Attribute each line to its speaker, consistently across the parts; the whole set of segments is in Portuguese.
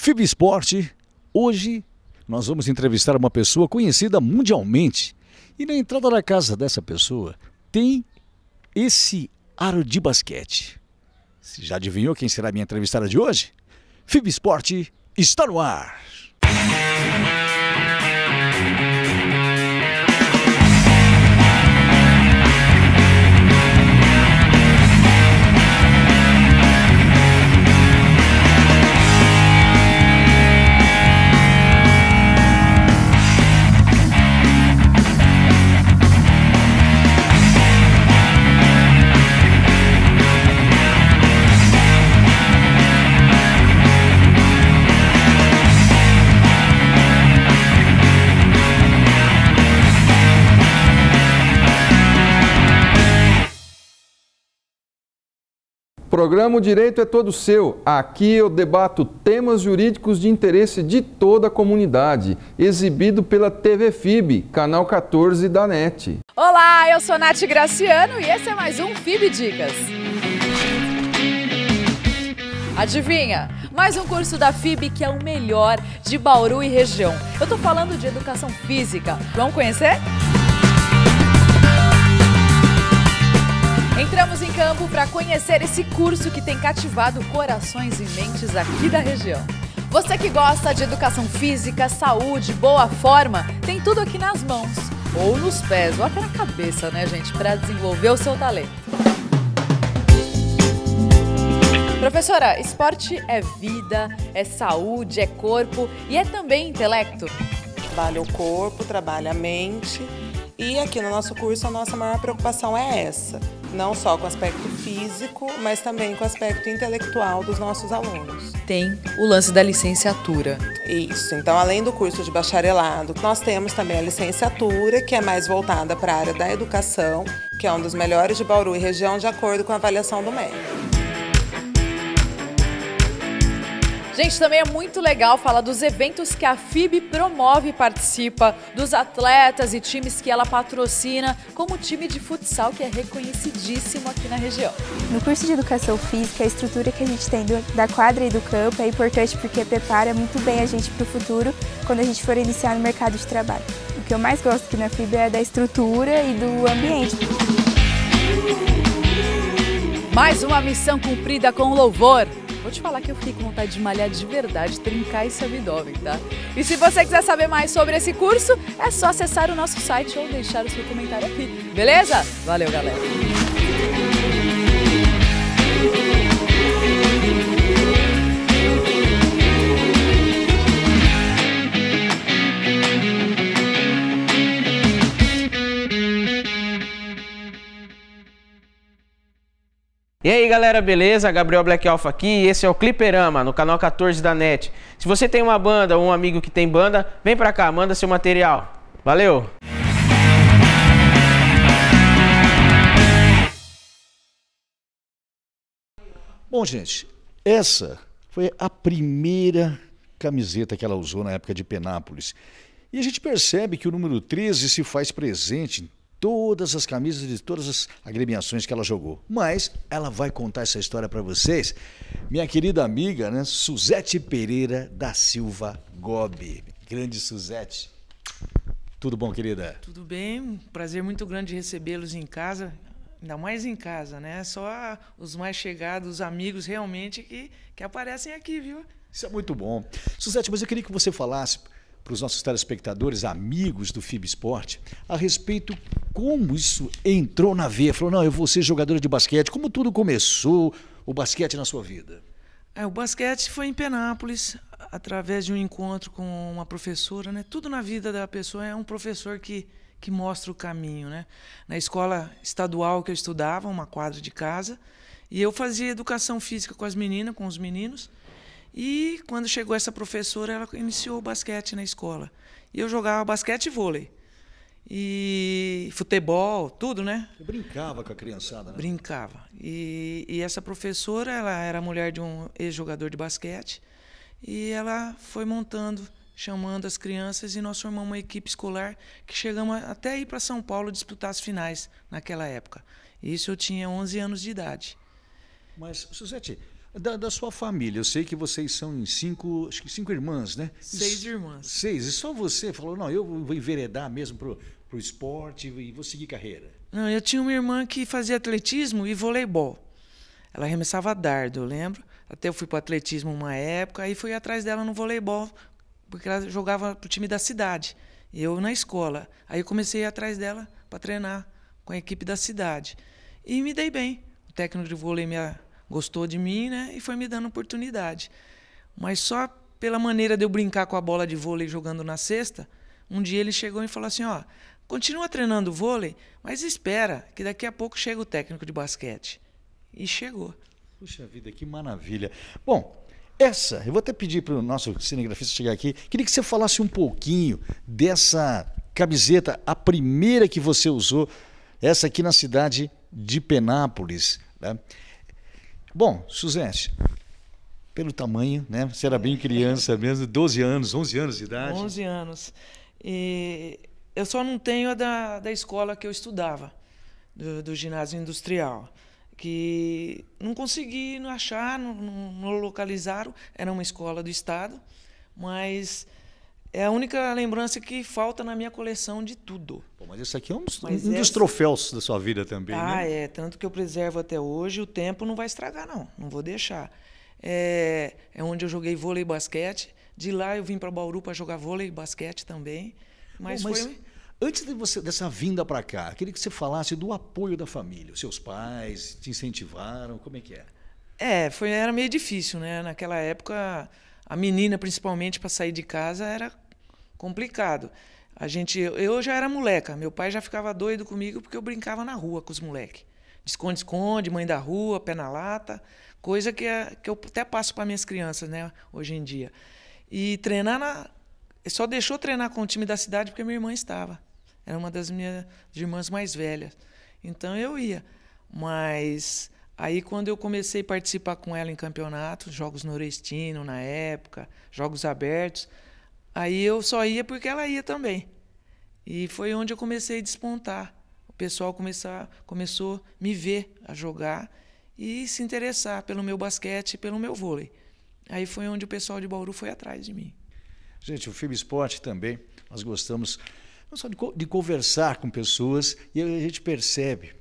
Speaker 1: FIB Esporte, hoje nós vamos entrevistar uma pessoa conhecida mundialmente. E na entrada da casa dessa pessoa tem esse aro de basquete. Você já adivinhou quem será a minha entrevistada de hoje? FIB Esporte está no ar!
Speaker 2: Programa O Direito é Todo Seu. Aqui eu debato temas jurídicos de interesse de toda a comunidade. Exibido pela TV FIB, canal 14 da NET. Olá, eu sou Nath Graciano e esse é mais um FIB Dicas. Adivinha? Mais um curso da FIB que é o melhor de Bauru e região. Eu tô falando de educação física. Vamos conhecer? Música Entramos em campo para conhecer esse curso que tem cativado corações e mentes aqui da região. Você que gosta de educação física, saúde, boa forma, tem tudo aqui nas mãos, ou nos pés, ou até na cabeça, né, gente, para desenvolver o seu talento. Professora, esporte é vida, é saúde, é corpo e é também intelecto. Trabalha o corpo, trabalha a mente e aqui no nosso curso a nossa maior preocupação é essa, não só com o aspecto físico, mas também com o aspecto intelectual dos nossos alunos. Tem o lance da licenciatura. Isso, então além do curso de bacharelado, nós temos também a licenciatura, que é mais voltada para a área da educação, que é um dos melhores de Bauru e região, de acordo com a avaliação do MEC. Gente, também é muito legal falar dos eventos que a FIB promove e participa, dos atletas e times que ela patrocina, como o time de futsal que é reconhecidíssimo aqui na região. No curso de Educação Física, a estrutura que a gente tem do, da quadra e do campo é importante porque prepara muito bem a gente para o futuro quando a gente for iniciar no mercado de trabalho. O que eu mais gosto aqui na FIB é da estrutura e do ambiente. Mais uma missão cumprida com louvor. Vou te falar que eu fiquei com vontade de malhar de verdade, trincar esse abdômen, tá? E se você quiser saber mais sobre esse curso, é só acessar o nosso site ou deixar o seu comentário aqui, beleza? Valeu, galera!
Speaker 3: E aí galera, beleza? Gabriel Black Alpha aqui esse é o Cliperama no canal 14 da NET. Se você tem uma banda ou um amigo que tem banda, vem pra cá, manda seu material. Valeu!
Speaker 1: Bom, gente, essa foi a primeira camiseta que ela usou na época de Penápolis. E a gente percebe que o número 13 se faz presente todas as camisas de todas as agremiações que ela jogou. Mas ela vai contar essa história para vocês, minha querida amiga, né, Suzete Pereira da Silva Gobi. Grande Suzete. Tudo bom, querida?
Speaker 3: Tudo bem, um prazer muito grande recebê-los em casa, ainda mais em casa, né? Só os mais chegados, os amigos realmente que, que aparecem aqui, viu? Isso é muito
Speaker 1: bom. Suzete, mas eu queria que você falasse para os nossos telespectadores, amigos do FIB Esporte, a respeito como isso entrou na veia. Falou, não, eu vou ser jogadora de basquete. Como tudo começou, o basquete na sua vida?
Speaker 3: É, o basquete foi em Penápolis, através de um encontro com uma professora. Né? Tudo na vida da pessoa é um professor que, que mostra o caminho. Né? Na escola estadual que eu estudava, uma quadra de casa, e eu fazia educação física com as meninas, com os meninos. E quando chegou essa professora, ela iniciou o basquete na escola. E eu jogava basquete e vôlei. E futebol, tudo, né? Você brincava com a criançada, né? Brincava. E, e essa professora, ela era mulher de um ex-jogador de basquete. E ela foi montando, chamando as crianças, e nós formamos uma equipe escolar que chegamos até ir para São Paulo disputar as finais naquela época. Isso eu tinha 11 anos de idade.
Speaker 1: Mas, Suzete,
Speaker 3: da, da, sua família, eu sei que vocês são em cinco, acho que cinco irmãs, né?
Speaker 1: Seis irmãs. Seis. E só você falou, não, eu vou enveredar mesmo pro, pro esporte e vou seguir carreira.
Speaker 3: Não, eu tinha uma irmã que fazia atletismo e voleibol. Ela arremessava dardo, eu lembro. Até eu fui pro atletismo uma época, aí fui atrás dela no voleibol, porque ela jogava pro time da cidade. E eu na escola. Aí eu comecei atrás dela para treinar com a equipe da cidade. E me dei bem. O técnico de vôlei me gostou de mim, né? E foi me dando oportunidade. Mas só pela maneira de eu brincar com a bola de vôlei jogando na cesta, um dia ele chegou e falou assim: ó, continua treinando vôlei, mas espera, que daqui a pouco chega o técnico de basquete. E chegou.
Speaker 1: Puxa vida, que maravilha. Bom, essa,
Speaker 3: eu vou até pedir para o
Speaker 1: nosso cinegrafista chegar aqui, queria que você falasse um pouquinho dessa camiseta, a primeira que você usou, essa aqui na cidade de Penápolis. Né? Bom, Suzete, pelo tamanho, né? Você era bem criança mesmo, 12 anos, 11 anos de idade.
Speaker 3: 11 anos. E eu só não tenho a da, da escola que eu estudava, do, do ginásio industrial, que não consegui não achar, não, não, não localizaram. Era uma escola do Estado, mas é a única lembrança que falta na minha coleção de tudo.
Speaker 1: Pô, mas esse aqui é um, dos, um essa... dos troféus da sua vida também, ah, né?
Speaker 3: é. Tanto que eu preservo até hoje. O tempo não vai estragar, não. Não vou deixar. É, é onde eu joguei vôlei e basquete. De lá eu vim para Bauru para jogar vôlei e basquete também. Mas, Pô, mas foi... Antes
Speaker 1: de você, dessa vinda para cá, queria que você falasse do apoio da família. seus pais te incentivaram? Como é que é?
Speaker 3: É, foi, era meio difícil, né? Naquela época a menina principalmente para sair de casa era complicado. A gente, eu já era moleca, meu pai já ficava doido comigo porque eu brincava na rua com os moleques. Esconde-esconde, mãe da rua, pé na lata, coisa que, é, que eu até passo para minhas crianças, né, hoje em dia. E treinar na só deixou treinar com o time da cidade porque minha irmã estava. Era uma das minhas irmãs mais velhas. Então eu ia, mas Aí quando eu comecei a participar com ela em campeonato, jogos nordestino na época, jogos abertos, aí eu só ia porque ela ia também. E foi onde eu comecei a despontar. O pessoal começou a me ver a jogar e se interessar pelo meu basquete e pelo meu vôlei. Aí foi onde o pessoal de Bauru foi atrás de mim.
Speaker 1: Gente, o filme Esporte também, nós gostamos não só de, de conversar com pessoas e a gente percebe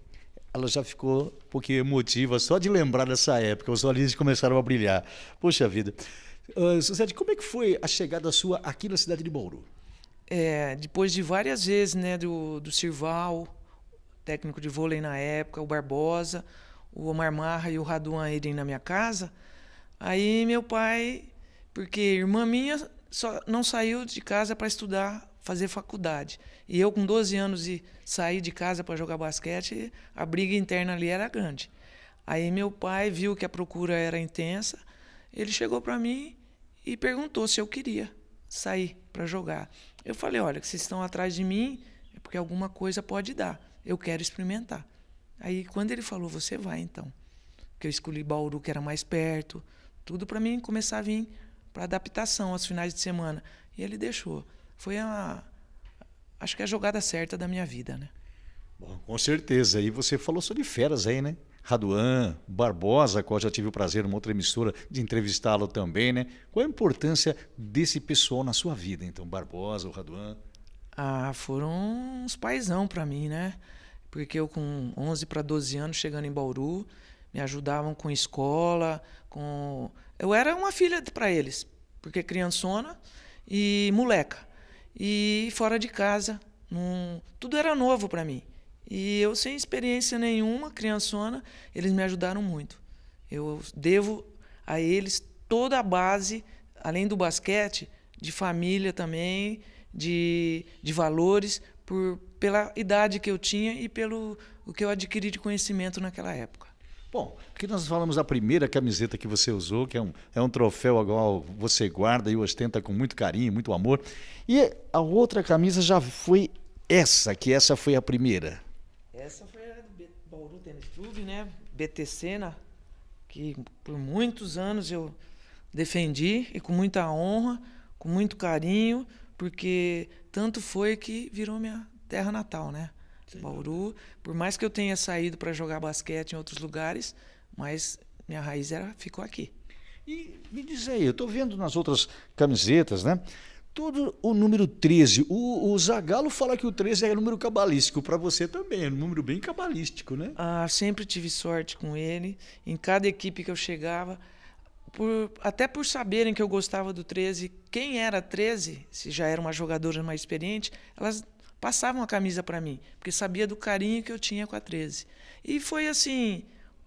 Speaker 1: ela já ficou um pouquinho emotiva só de lembrar dessa época. Os olhos começaram a brilhar. Poxa vida. Uh, Suzete, como é que foi a chegada sua aqui na cidade de Bauru?
Speaker 3: É, depois de várias vezes, né, do, do Sirval, técnico de vôlei na época, o Barbosa, o Omar Marra e o Raduan irem na minha casa, aí meu pai, porque irmã minha só não saiu de casa para estudar fazer faculdade. E eu, com 12 anos, e saí de casa para jogar basquete, a briga interna ali era grande. Aí meu pai viu que a procura era intensa, ele chegou para mim e perguntou se eu queria sair para jogar. Eu falei: olha, se estão atrás de mim, é porque alguma coisa pode dar. Eu quero experimentar. Aí quando ele falou: você vai então. Que eu escolhi Bauru, que era mais perto, tudo para mim começar a vir para adaptação aos finais de semana. E ele deixou foi a acho que a jogada certa da minha vida, né?
Speaker 1: Bom, com certeza. E você falou sobre feras aí, né? Raduan, Barbosa, qual já tive o prazer numa outra emissora de entrevistá-lo também, né? Qual a importância desse pessoal na sua vida, então, Barbosa, o Raduan?
Speaker 3: Ah, foram uns paisão para mim, né? Porque eu com 11 para 12 anos chegando em Bauru, me ajudavam com escola, com eu era uma filha para eles, porque criançona e moleca e fora de casa. Num... Tudo era novo para mim. E eu, sem experiência nenhuma, criançona, eles me ajudaram muito. Eu devo a eles toda a base, além do basquete, de família também, de, de valores, por, pela idade que eu tinha e pelo o que eu adquiri de conhecimento naquela época. Bom,
Speaker 1: aqui nós falamos da primeira camiseta que você usou, que é um, é um troféu igual você guarda e ostenta com muito carinho, muito amor. E a outra camisa já foi essa, que essa foi a primeira.
Speaker 3: Essa foi a do Bauru Tênis Clube, né? BTC, né? que por muitos anos eu defendi e com muita honra, com muito carinho, porque tanto foi que virou minha terra natal, né? Bauru, por mais que eu tenha saído para jogar basquete em outros lugares, mas minha raiz era ficou aqui.
Speaker 1: E me diz aí, eu estou vendo nas outras camisetas, né? Todo o número 13. O, o Zagalo fala que o 13 é número
Speaker 3: cabalístico. Para você também, é um número bem cabalístico, né? Ah, sempre tive sorte com ele. Em cada equipe que eu chegava, por, até por saberem que eu gostava do 13, quem era 13, se já era uma jogadora mais experiente, elas passavam a camisa para mim, porque sabia do carinho que eu tinha com a 13. E foi assim,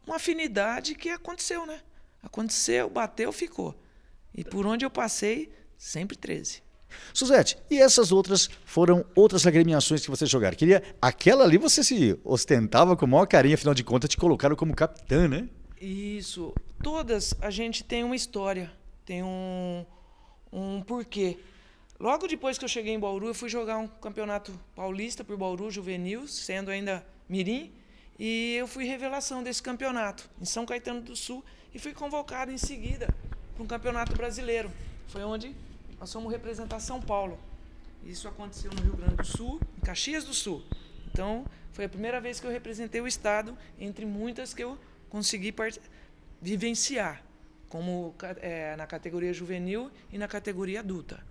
Speaker 3: uma afinidade que aconteceu, né? Aconteceu, bateu, ficou. E por onde eu passei, sempre 13.
Speaker 1: Suzete, e essas outras foram outras agremiações que você jogaram? Queria, aquela ali você se ostentava com o maior carinho, afinal de contas te colocaram como capitã, né?
Speaker 3: Isso. Todas a gente tem uma história, tem um, um porquê. Logo depois que eu cheguei em Bauru, eu fui jogar um campeonato paulista por Bauru Juvenil, sendo ainda mirim, e eu fui revelação desse campeonato em São Caetano do Sul e fui convocado em seguida para um campeonato brasileiro. Foi onde nós fomos representar São Paulo. Isso aconteceu no Rio Grande do Sul, em Caxias do Sul. Então, foi a primeira vez que eu representei o estado entre muitas que eu consegui vivenciar, como é, na categoria juvenil e na categoria adulta.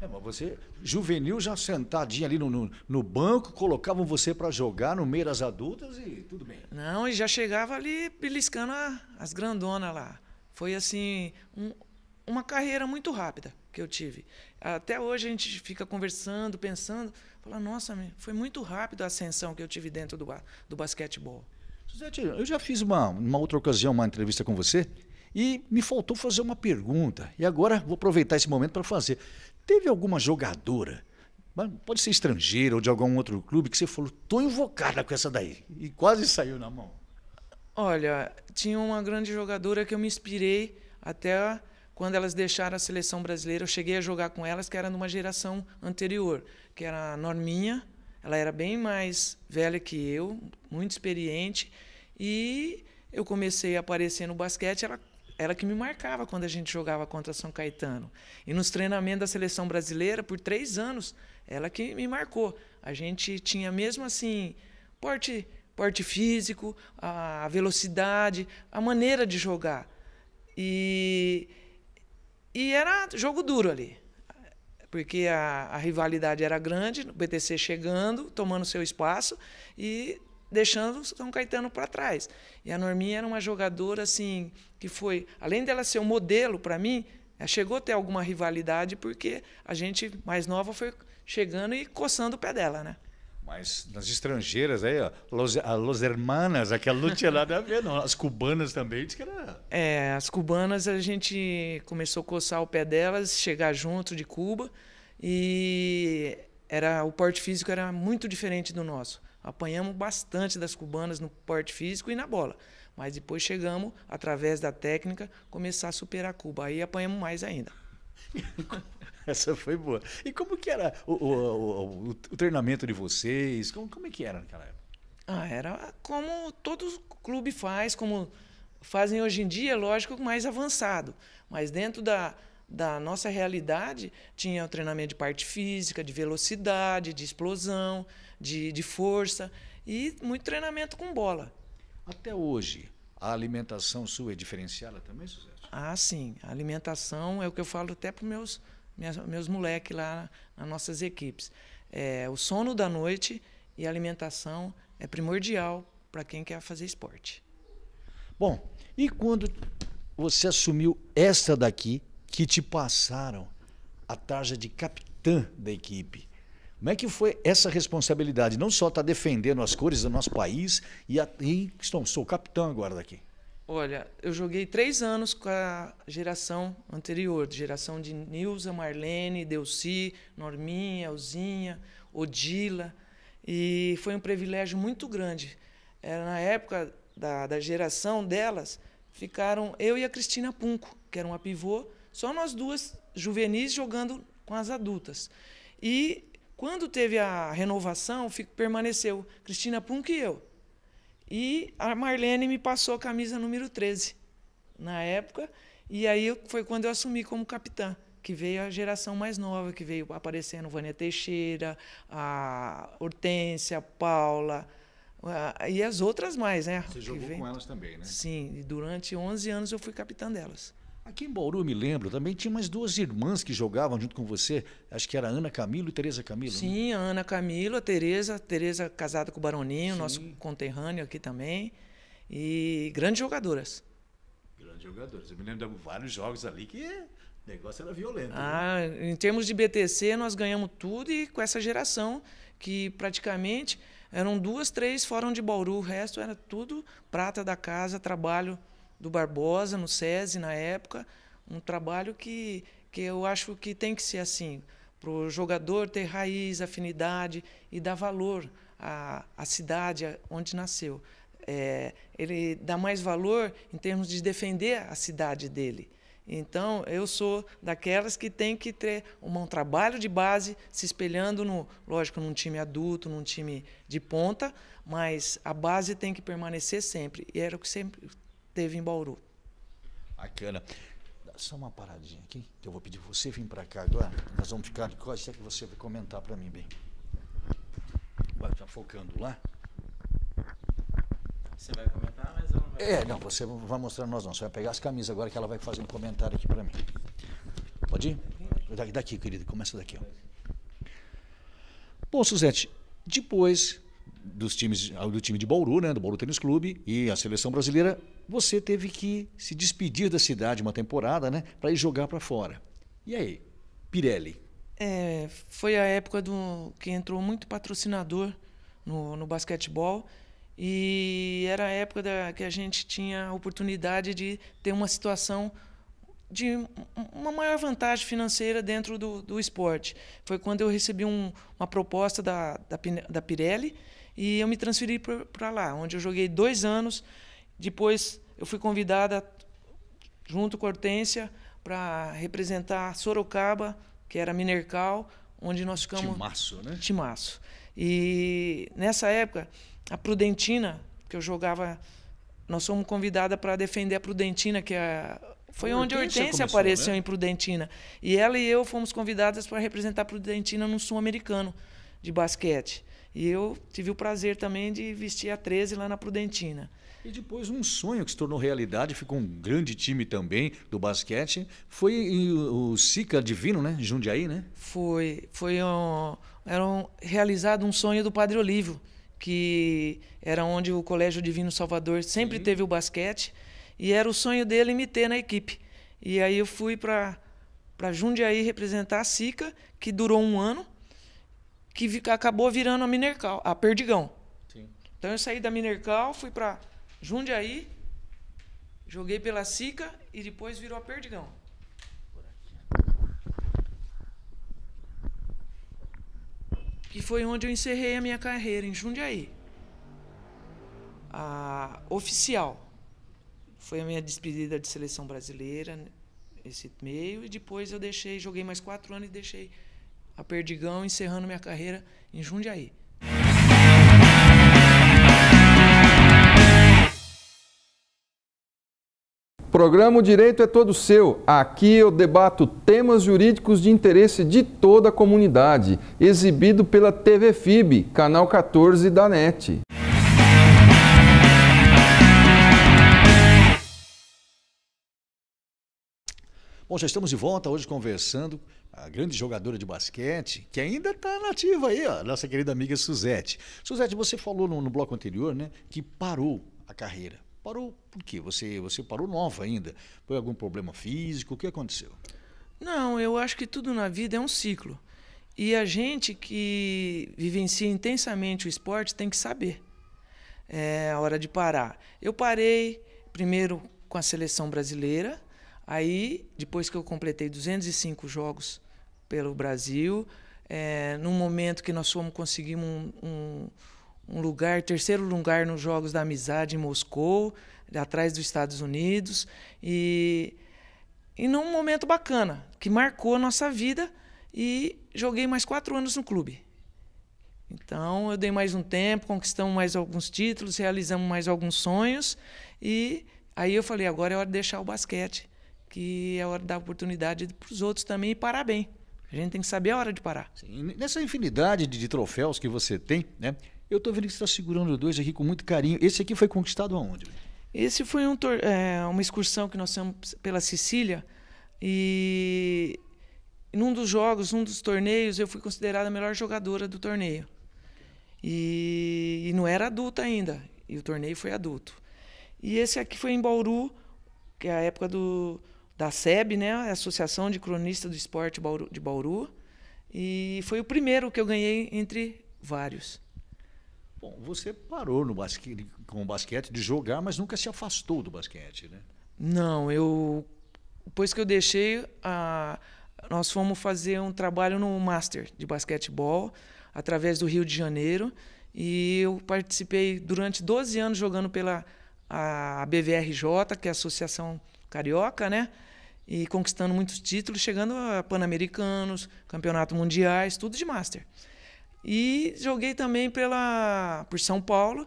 Speaker 1: É, mas você, juvenil, já sentadinho ali no, no, no banco, colocavam você para jogar no meio das adultas e
Speaker 3: tudo bem. Não, e já chegava ali beliscando a, as grandonas lá. Foi assim, um, uma carreira muito rápida que eu tive. Até hoje a gente fica conversando, pensando, fala, nossa, foi muito rápido a ascensão que eu tive dentro do, do basquetebol.
Speaker 1: Suzete, eu já fiz uma, uma outra ocasião, uma entrevista com você, e me faltou fazer uma pergunta. E agora vou aproveitar esse momento para fazer. Teve alguma jogadora, pode ser estrangeira ou de algum outro clube, que você falou, tô invocada com essa daí. E quase saiu na mão.
Speaker 3: Olha, tinha uma grande jogadora que eu me inspirei até quando elas deixaram a seleção brasileira. Eu cheguei a jogar com elas, que era numa geração anterior, que era a Norminha. Ela era bem mais velha que eu, muito experiente. E eu comecei a aparecer no basquete, ela ela que me marcava quando a gente jogava contra São Caetano. E nos treinamentos da seleção brasileira, por três anos, ela que me marcou. A gente tinha mesmo assim, porte, porte físico, a velocidade, a maneira de jogar. E, e era jogo duro ali. Porque a, a rivalidade era grande, o BTC chegando, tomando seu espaço, e deixando São Caetano para trás. E a Norminha era uma jogadora assim que foi, além dela ser um modelo para mim, chegou a ter alguma rivalidade porque a gente mais nova foi chegando e coçando o pé dela, né? Mas
Speaker 1: nas estrangeiras aí, ó, Los, a Los Hermanas, aquela luta lá da ver, não. As cubanas
Speaker 3: também, diz que era. É, as cubanas a gente começou a coçar o pé delas, chegar junto de Cuba e era o porte físico era muito diferente do nosso. Apanhamos bastante das cubanas no porte físico e na bola. Mas depois chegamos, através da técnica, começar a superar a Cuba. Aí apanhamos mais ainda.
Speaker 1: Essa foi boa. E como que era o, o, o, o treinamento de vocês?
Speaker 3: Como, como é que era naquela época? Ah, era como todo clube faz, como fazem hoje em dia, lógico, mais avançado. Mas dentro da, da nossa realidade, tinha o treinamento de parte física, de velocidade, de explosão de, de força e muito treinamento com bola. Até hoje, a alimentação sua é diferenciada também, Suzete? Ah, sim. A alimentação é o que eu falo até para os meus, meus moleques lá nas nossas equipes. É, o sono da noite e a alimentação é primordial para quem quer fazer esporte. Bom,
Speaker 1: e quando você assumiu esta daqui, que te passaram a tarja de capitã da equipe, como é que foi essa responsabilidade? Não só estar tá defendendo as cores do nosso país e, a, e estou, sou capitão agora daqui.
Speaker 3: Olha, eu joguei três anos com a geração anterior, geração de Nilza, Marlene, Delci, Norminha, Elzinha, Odila, e foi um privilégio muito grande. Era na época da, da geração delas, ficaram eu e a Cristina Punco, que era uma pivô, só nós duas juvenis jogando com as adultas. E quando teve a renovação, fico, permaneceu Cristina Punk e eu. E a Marlene me passou a camisa número 13 na época. E aí foi quando eu assumi como capitã, que veio a geração mais nova, que veio aparecendo Vânia Teixeira, a Hortência, a Paula, a, e as outras mais, né? Você jogou com elas também, né? Sim, e durante 11 anos eu fui capitã delas. Aqui em Bauru, me
Speaker 1: lembro, também tinha mais duas irmãs que jogavam junto com você. Acho que era Ana Camilo e Tereza Camilo. Né?
Speaker 3: Sim, né? a Ana Camilo, a Tereza, Tereza casada com o Baroninho, Sim. nosso conterrâneo aqui também. E grandes jogadoras.
Speaker 1: Grandes jogadoras. Eu me lembro de vários jogos ali que o negócio era violento. Né? Ah,
Speaker 3: né? em termos de BTC, nós ganhamos tudo e com essa geração que praticamente eram duas, três foram de Bauru, o resto era tudo prata da casa, trabalho do Barbosa, no SESI, na época. Um trabalho que, que eu acho que tem que ser assim, para o jogador ter raiz, afinidade e dar valor à, à cidade onde nasceu. É, ele dá mais valor em termos de defender a cidade dele. Então, eu sou daquelas que tem que ter um, um trabalho de base, se espelhando, no, lógico, num time adulto, num time de ponta, mas a base tem que permanecer sempre. E era o que sempre teve em Bauru.
Speaker 1: Bacana. Dá só uma paradinha aqui, que eu vou pedir você vir para cá agora. Nós vamos ficar de costas, é que você vai comentar para mim bem. Vai estar focando lá.
Speaker 3: Você vai comentar, mas eu não vou...
Speaker 1: É, não, você vai mostrar nós não. Você vai pegar as camisas agora que ela vai fazer um comentário aqui para mim. Pode ir? Daqui, daqui querido, começa daqui. Ó. Bom, Suzete, depois dos times, do time de Bauru, né, do Bauru Tênis Clube e a seleção brasileira, você teve que se despedir da cidade uma temporada, né, para ir jogar para fora. E aí, Pirelli?
Speaker 3: É, foi a época do que entrou muito patrocinador no, no basquetebol e era a época da, que a gente tinha a oportunidade de ter uma situação de uma maior vantagem financeira dentro do, do esporte. Foi quando eu recebi um, uma proposta da, da, da Pirelli e eu me transferi para lá, onde eu joguei dois anos depois eu fui convidada, junto com a Hortência, para representar Sorocaba, que era Minercal, onde nós ficamos. Timaço, né? Timaço. E nessa época, a Prudentina, que eu jogava, nós fomos convidada para defender a Prudentina, que é foi onde a Hortência apareceu né? em Prudentina. E ela e eu fomos convidadas para representar Prudentina no Sul-Americano de basquete. E eu tive o prazer também de vestir a 13 lá na Prudentina. E
Speaker 1: depois um sonho que se tornou realidade, ficou um grande time também do basquete, foi o Sica Divino, né? Jundiaí, né?
Speaker 3: Foi, foi um, era um, realizado um sonho do Padre Olívio, que era onde o Colégio Divino Salvador sempre Sim. teve o basquete, e era o sonho dele me ter na equipe. E aí eu fui para para Jundiaí representar a Sica, que durou um ano, que acabou virando a Minercal, a Perdigão. Sim. Então eu saí da Minercal, fui para Jundiaí, joguei pela Sica e depois virou a Perdigão. Que foi onde eu encerrei a minha carreira em Jundiaí. A oficial. Foi a minha despedida de seleção brasileira esse meio e depois eu deixei, joguei mais quatro anos e deixei a Perdigão encerrando minha carreira em Jundiaí.
Speaker 2: Programa O Direito é Todo Seu. Aqui eu debato temas jurídicos de interesse de toda a comunidade, exibido pela TV FIB, canal 14 da NET.
Speaker 1: Bom, já estamos de volta hoje conversando a grande jogadora de basquete, que ainda está nativa aí, ó, nossa querida amiga Suzete. Suzete, você falou no, no bloco anterior, né, que parou a carreira Parou por quê? Você, você parou nova ainda? Foi algum problema físico? O que aconteceu?
Speaker 3: Não, eu acho que tudo na vida é um ciclo. E a gente que vivencia intensamente o esporte tem que saber. É a hora de parar. Eu parei primeiro com a seleção brasileira, aí depois que eu completei 205 jogos pelo Brasil, é, num momento que nós fomos conseguimos um, um um lugar, terceiro lugar nos Jogos da Amizade em Moscou, atrás dos Estados Unidos. E, e num momento bacana, que marcou a nossa vida. E joguei mais quatro anos no clube. Então, eu dei mais um tempo, conquistamos mais alguns títulos, realizamos mais alguns sonhos. E aí eu falei: agora é hora de deixar o basquete, que é hora de dar oportunidade para os outros também e parar bem. A gente tem que saber a hora de parar. Sim,
Speaker 1: nessa infinidade de, de troféus que você tem, né?
Speaker 3: Eu estou vendo que você está segurando dois aqui com muito carinho. Esse aqui foi conquistado aonde? Esse foi um é, uma excursão que nós fomos pela Sicília e num dos jogos, num dos torneios, eu fui considerada a melhor jogadora do torneio. E, e não era adulta ainda, e o torneio foi adulto. E esse aqui foi em Bauru, que é a época do, da SEB, né? A Associação de Cronistas do Esporte de Bauru. E foi o primeiro que eu ganhei entre vários. Bom, você
Speaker 1: parou no basquete, com o basquete de jogar, mas nunca se afastou do basquete, né?
Speaker 3: Não, eu depois que eu deixei a nós fomos fazer um trabalho no Master de basquetebol através do Rio de Janeiro e eu participei durante 12 anos jogando pela a BVRJ, que é a Associação Carioca, né? E conquistando muitos títulos, chegando a Pan-Americanos, Campeonato Mundiais, tudo de Master. E joguei também pela, por São Paulo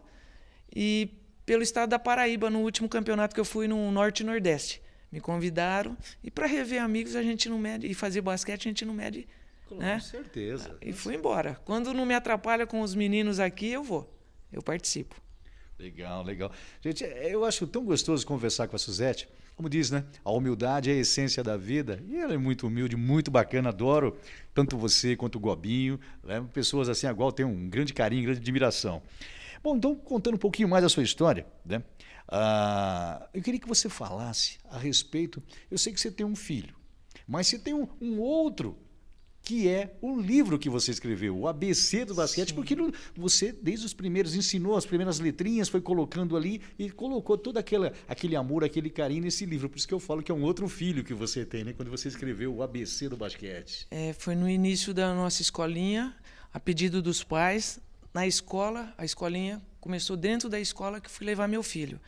Speaker 3: e pelo estado da Paraíba no último campeonato que eu fui no Norte e Nordeste. Me convidaram. E para rever amigos, a gente não mede. E fazer basquete, a gente não mede. Com né? certeza. E fui embora. Quando não me atrapalha com os meninos aqui, eu vou. Eu participo. Legal, legal. Gente, é, eu acho tão gostoso conversar
Speaker 1: com a Suzete como diz, né? A humildade é a essência da vida. E ela é muito humilde, muito bacana, adoro tanto você quanto o Gobinho. Né? Pessoas assim, igual qual tenho um grande carinho, grande admiração. Bom, então, contando um pouquinho mais a sua história, né? Ah, eu queria que você falasse a respeito. Eu sei que você tem um filho, mas você tem um, um outro que é o livro que você escreveu, o ABC do basquete, Sim. porque você, desde os primeiros, ensinou as primeiras letrinhas, foi colocando ali e colocou todo aquela, aquele amor, aquele carinho nesse livro. Por isso que eu falo que é um outro filho que você tem, né? Quando você escreveu o ABC do basquete.
Speaker 3: É, foi no início da nossa escolinha, a pedido dos pais, na escola, a escolinha começou dentro da escola que fui levar meu filho.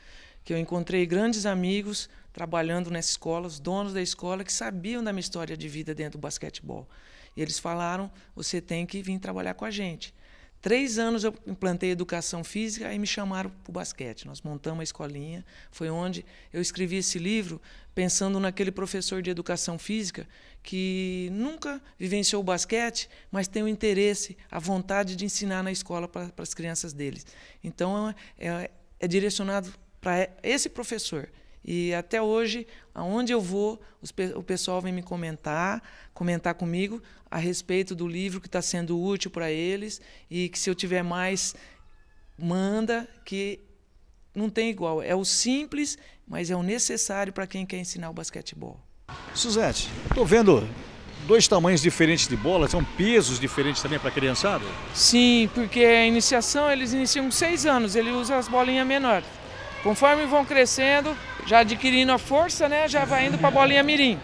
Speaker 3: Que eu encontrei grandes amigos trabalhando nessa escola, os donos da escola que sabiam da minha história de vida dentro do basquetebol. E eles falaram: você tem que vir trabalhar com a gente. Três anos eu implantei educação física e me chamaram para o basquete. Nós montamos a escolinha. Foi onde eu escrevi esse livro pensando naquele professor de educação física que nunca vivenciou o basquete, mas tem o interesse, a vontade de ensinar na escola para, as crianças deles. Então, é, é, é direcionado para esse professor e até hoje, aonde eu vou, pe o pessoal vem me comentar, comentar comigo a respeito do livro que está sendo útil para eles e que se eu tiver mais, manda que não tem igual. É o simples, mas é o necessário para quem quer ensinar o basquetebol. Suzete, estou vendo dois
Speaker 1: tamanhos diferentes de bola, são pesos diferentes também para criançada?
Speaker 3: Sim, porque a iniciação eles iniciam com seis anos, ele usa as bolinhas menores. Conforme vão crescendo, já adquirindo a força, né? Já vai indo para a bolinha mirim.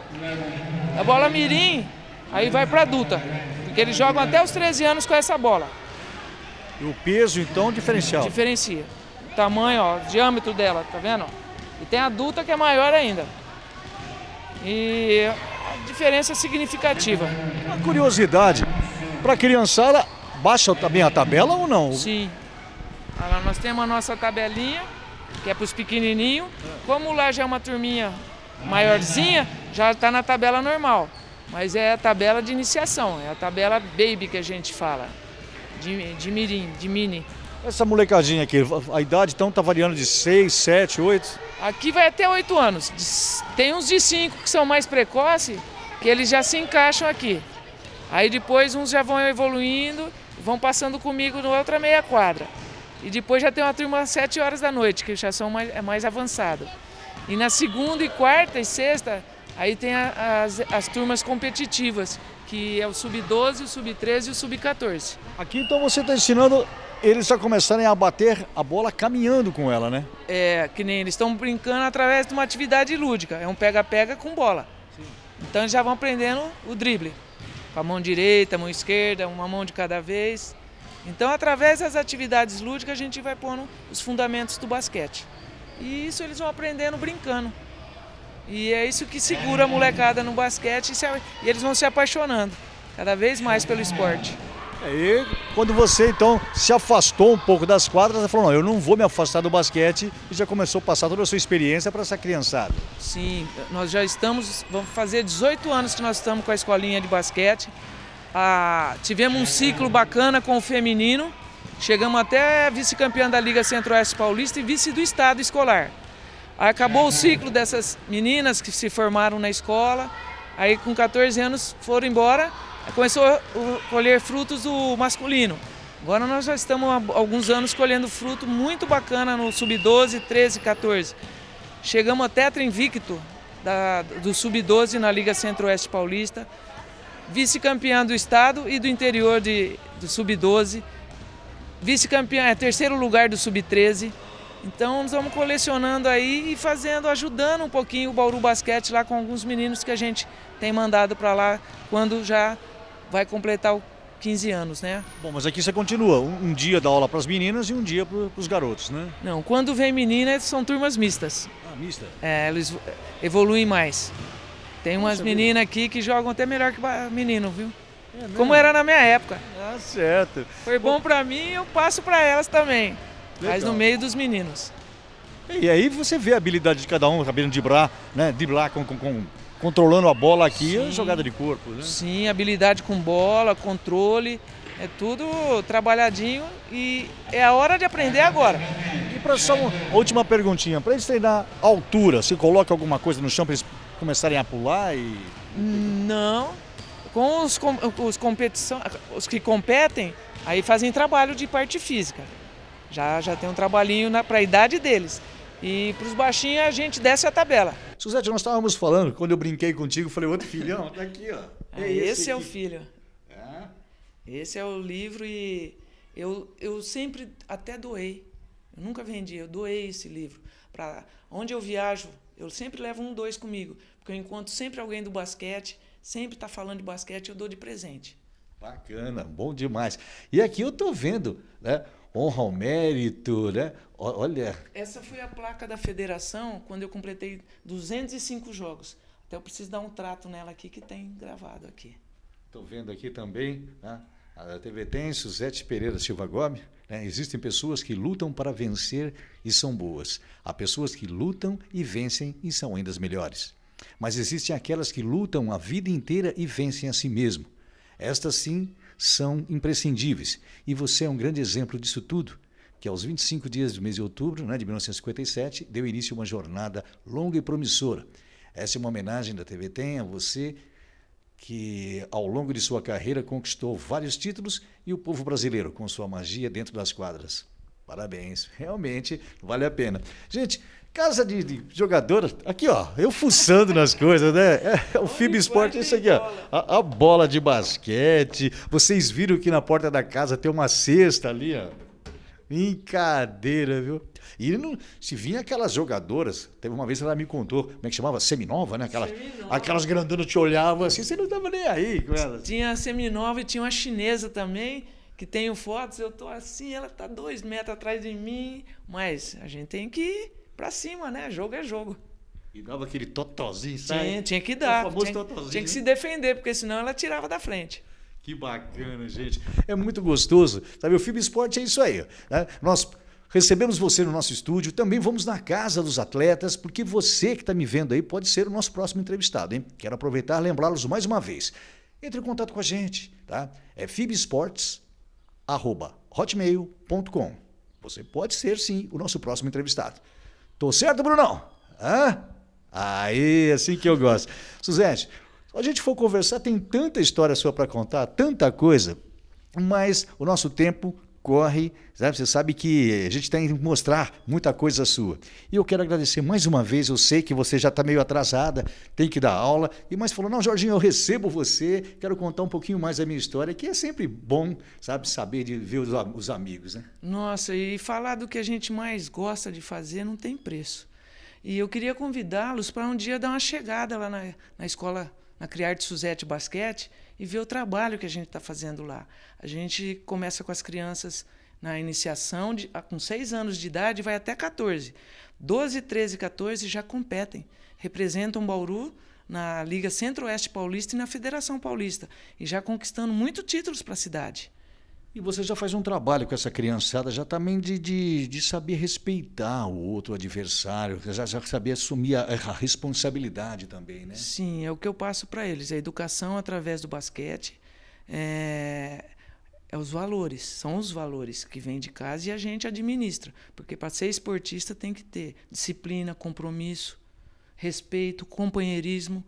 Speaker 3: A bola mirim, aí vai para adulta, porque eles jogam até os 13 anos com essa bola. E o peso, então, diferencial? Diferencia. O tamanho, ó, o diâmetro dela, tá vendo? E tem a adulta que é maior ainda. E a diferença é significativa.
Speaker 1: Uma curiosidade, para a criançada, baixa também a tabela ou não?
Speaker 3: Sim. Nós temos a nossa tabelinha, que é para os pequenininhos. Como lá já é uma turminha
Speaker 1: maiorzinha,
Speaker 3: já está na tabela normal. Mas é a tabela de iniciação, é a tabela baby que a gente fala, de, de mirim, de mini.
Speaker 1: Essa molecadinha aqui, a idade então está variando de 6, 7, 8?
Speaker 3: Aqui vai até 8 anos. Tem uns de 5 que são mais precoces, que eles já se encaixam aqui. Aí depois uns já vão evoluindo, vão passando comigo na outra meia quadra. E depois já tem uma turma às 7 horas da noite, que já são mais, é mais avançado. E na segunda e quarta e sexta, aí tem a, as, as turmas competitivas, que é o sub-12, o sub-13 e o sub-14. Aqui então você está ensinando eles a
Speaker 1: começarem a bater a bola caminhando com ela, né?
Speaker 3: É, que nem eles estão brincando através de uma atividade lúdica, é um pega-pega com bola. Sim. Então eles já vão aprendendo o drible, com a mão direita, a mão esquerda, uma mão de cada vez. Então, através das atividades lúdicas, a gente vai pondo os fundamentos do basquete. E isso eles vão aprendendo brincando. E é isso que segura a molecada no basquete e, se, e eles vão se apaixonando cada vez mais pelo esporte. É, e
Speaker 1: quando você então se afastou um pouco das quadras, você falou: não, eu não vou me afastar do basquete e já começou a passar toda a sua experiência para essa criançada.
Speaker 3: Sim, nós já estamos, vamos fazer 18 anos que nós estamos com a escolinha de basquete. Ah, tivemos um ciclo bacana com o feminino, chegamos até vice-campeã da Liga Centro-Oeste Paulista e vice do Estado Escolar. Aí acabou o ciclo dessas meninas que se formaram na escola, aí com 14 anos foram embora, começou a colher frutos do masculino. Agora nós já estamos há alguns anos colhendo fruto muito bacana no Sub-12, 13, 14. Chegamos até a Invicto da, do Sub-12 na Liga Centro-Oeste Paulista vice-campeã do estado e do interior de, do sub-12, vice-campeã, é terceiro lugar do sub-13. Então nós vamos colecionando aí e fazendo, ajudando um pouquinho o Bauru Basquete lá com alguns meninos que a gente tem mandado para lá quando já vai completar o 15 anos, né? Bom, mas aqui
Speaker 1: você continua, um, um dia dá aula para as meninas e um dia para os garotos, né?
Speaker 3: Não, quando vem menina são turmas mistas. Ah, mista? É, eles evoluem mais. Tem umas meninas aqui que jogam até melhor que menino, viu? É Como era na minha época. Ah, certo. Foi bom para mim, eu passo para elas também. Legal. Mas no meio dos meninos.
Speaker 1: E aí você vê a habilidade de cada um, sabendo driblar, né? Driblar com, com, com controlando a bola aqui, é Sim. jogada de corpo, né?
Speaker 3: Sim, habilidade com bola, controle, é tudo trabalhadinho e é a hora de aprender agora. E para só uma
Speaker 1: última perguntinha, para eles treinar altura, se coloca alguma coisa no chão para eles começarem a pular e.
Speaker 3: Não. Com os, com, os, competição, os que competem, aí fazem trabalho de parte física. Já, já tem um trabalhinho para a idade deles. E para os baixinhos a gente desce a tabela. Suzete, nós estávamos falando, quando eu brinquei contigo, falei, outro filhão, tá aqui, ó. Ah, é esse, esse é o filho. É? Esse é o livro e eu, eu sempre até doei eu nunca vendi, eu doei esse livro. para Onde eu viajo, eu sempre levo um, dois comigo, porque eu encontro sempre alguém do basquete, sempre está falando de basquete, eu dou de presente.
Speaker 1: Bacana, bom demais. E aqui eu estou vendo, né? Honra ao mérito, né? Olha.
Speaker 3: Essa foi a placa da federação quando eu completei 205 jogos. Até eu preciso dar um trato nela aqui que tem gravado aqui.
Speaker 1: Estou vendo aqui também, né? A TV tem Suzete Pereira Silva Gomes. Né? Existem pessoas que lutam para vencer e são boas. Há pessoas que lutam e vencem e são ainda as melhores. Mas existem aquelas que lutam a vida inteira e vencem a si mesmo. Estas sim são imprescindíveis. E você é um grande exemplo disso tudo, que aos 25 dias do mês de outubro né, de 1957 deu início a uma jornada longa e promissora. Essa é uma homenagem da TV Tem a você que ao longo de sua carreira conquistou vários títulos e o povo brasileiro com sua magia dentro das quadras. Parabéns, realmente vale a pena. Gente, casa de, de jogador, aqui ó, eu fuçando nas coisas, né? É, é o FIB Esporte, é isso aqui ó, a, a bola de basquete. Vocês viram que na porta da casa tem uma cesta ali ó. Brincadeira, viu? E não, se vinha aquelas jogadoras, teve uma vez ela me contou, como é que chamava? Seminova, né? Aquelas, Seminova. aquelas grandonas te olhavam assim, você não estava nem aí com elas.
Speaker 3: Tinha a Seminova e tinha uma chinesa também, que tenho fotos, eu tô assim, ela tá dois metros atrás de mim, mas a gente tem que ir para cima, né? Jogo é jogo. E dava aquele totozinho, sabe? Tinha, tinha que dar. O famoso tinha, totozinho. Tinha que né? se defender, porque senão ela tirava da frente. Que bacana, gente.
Speaker 1: É muito gostoso. Sabe, o Fibesport Esporte é isso aí. Né? Nós recebemos você no nosso estúdio, também vamos na casa dos atletas, porque você que está me vendo aí pode ser o nosso próximo entrevistado, hein? Quero aproveitar e lembrá-los mais uma vez. Entre em contato com a gente, tá? É fibesports.hotmail.com. Você pode ser, sim, o nosso próximo entrevistado. Tô certo, Brunão? Hã? Aí, é assim que eu gosto. Suzete, se então, a gente for conversar, tem tanta história sua para contar, tanta coisa, mas o nosso tempo corre, sabe? você sabe que a gente tem que mostrar muita coisa sua. E eu quero agradecer mais uma vez, eu sei que você já está meio atrasada, tem que dar aula, e mais falou, não, Jorginho, eu recebo você, quero contar um pouquinho mais da minha história, que é sempre bom, sabe, saber de ver os, os amigos, né?
Speaker 3: Nossa, e falar do que a gente mais gosta de fazer não tem preço. E eu queria convidá-los para um dia dar uma chegada lá na, na escola na Criarte Suzete Basquete e ver o trabalho que a gente está fazendo lá. A gente começa com as crianças na iniciação, de, com seis anos de idade, vai até 14. 12, 13, 14 já competem, representam Bauru na Liga Centro-Oeste Paulista e na Federação Paulista, e já conquistando muitos títulos para a cidade. E você já faz um trabalho com essa criançada, já
Speaker 1: também de, de, de saber respeitar o outro adversário, já, já saber assumir a, a, responsabilidade também,
Speaker 3: né? Sim, é o que eu passo para eles. A educação através do basquete é, é os valores, são os valores que vêm de casa e a gente administra. Porque para ser esportista tem que ter disciplina, compromisso, respeito, companheirismo.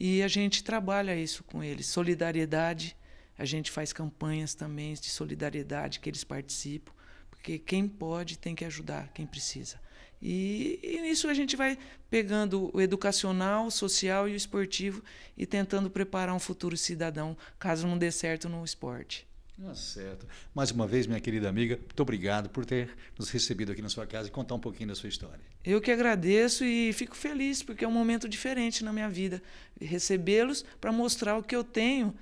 Speaker 3: E a gente trabalha isso com eles, solidariedade a gente faz campanhas também de solidariedade que eles participam, porque quem pode tem que ajudar quem precisa. E, e nisso a gente vai pegando o educacional, o social e o esportivo e tentando preparar um futuro cidadão, caso não dê certo no esporte. Ah, certo.
Speaker 1: Mais uma vez, minha querida amiga, muito obrigado por ter nos recebido aqui na sua casa e contar um pouquinho da sua história.
Speaker 3: Eu que agradeço e fico feliz, porque é um momento diferente na minha vida. Recebê-los para mostrar o que eu tenho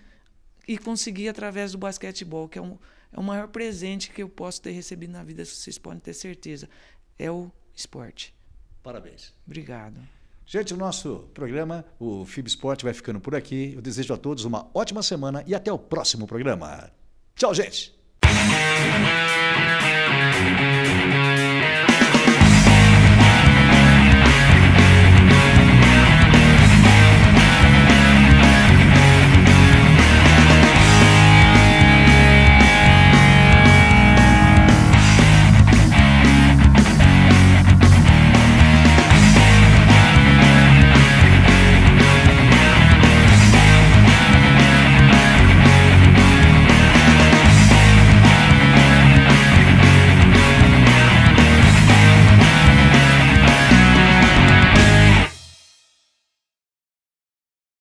Speaker 3: e consegui através do basquetebol, que é, um, é o maior presente que eu posso ter recebido na vida, vocês podem ter certeza. É o esporte. Parabéns. Obrigado.
Speaker 1: Gente, o nosso programa, o FIB Esporte, vai ficando por aqui. Eu desejo a todos uma ótima semana e até o próximo programa. Tchau, gente!